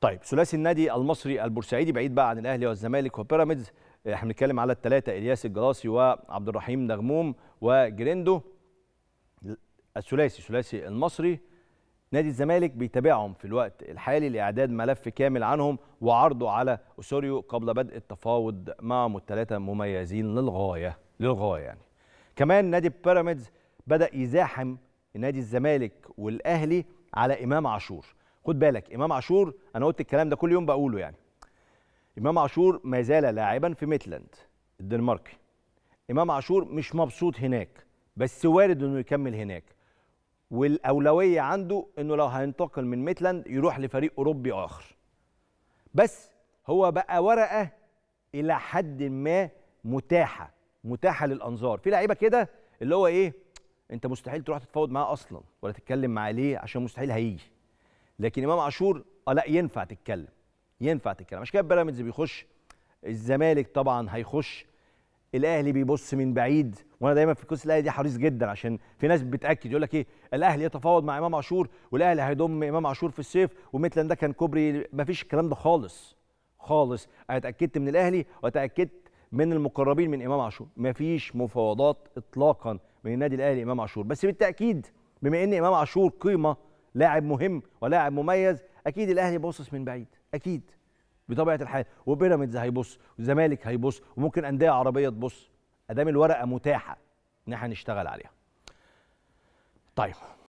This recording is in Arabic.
طيب ثلاثي النادي المصري البورسعيدي بعيد بقى عن الاهلي والزمالك وبيراميدز آه، احنا بنتكلم على الثلاثه الياس الجراسي وعبد الرحيم نغموم وجريندو الثلاثي ثلاثي المصري نادي الزمالك بيتابعهم في الوقت الحالي لاعداد ملف كامل عنهم وعرضه على اسوريو قبل بدء التفاوض معهم الثلاثه مميزين للغايه للغايه يعني كمان نادي بيراميدز بدا يزاحم نادي الزمالك والاهلي على امام عاشور خد بالك امام عاشور انا قلت الكلام ده كل يوم بقوله يعني امام عاشور ما زال لاعبا في ميتلاند الدنماركي امام عاشور مش مبسوط هناك بس وارد انه يكمل هناك والاولويه عنده انه لو هينتقل من ميتلاند يروح لفريق اوروبي اخر بس هو بقى ورقه الى حد ما متاحه متاحه للانظار في لعيبه كده اللي هو ايه انت مستحيل تروح تتفاوض معاه اصلا ولا تتكلم معاه ليه عشان مستحيل هيجي لكن امام عاشور اه لا ينفع تتكلم ينفع تتكلم عشان كده بيراميدز بيخش الزمالك طبعا هيخش الاهلي بيبص من بعيد وانا دايما في كوس الاهلي دي حريص جدا عشان في ناس بتاكد يقول لك ايه الاهلي يتفاوض مع امام عاشور والاهلي هيضم امام عاشور في الصيف ومثلا ده كان كوبري مفيش الكلام ده خالص خالص انا اتاكدت من الاهلي واتاكدت من المقربين من امام عاشور مفيش مفاوضات اطلاقا من النادي الاهلي امام عاشور بس بالتاكيد بما ان امام عاشور قيمه لاعب مهم ولاعب مميز اكيد الاهلي باصص من بعيد اكيد بطبيعه الحال وبيراميدز هيبص والزمالك هيبص وممكن انديه عربيه تبص ادام الورقه متاحه ان احنا نشتغل عليها طيب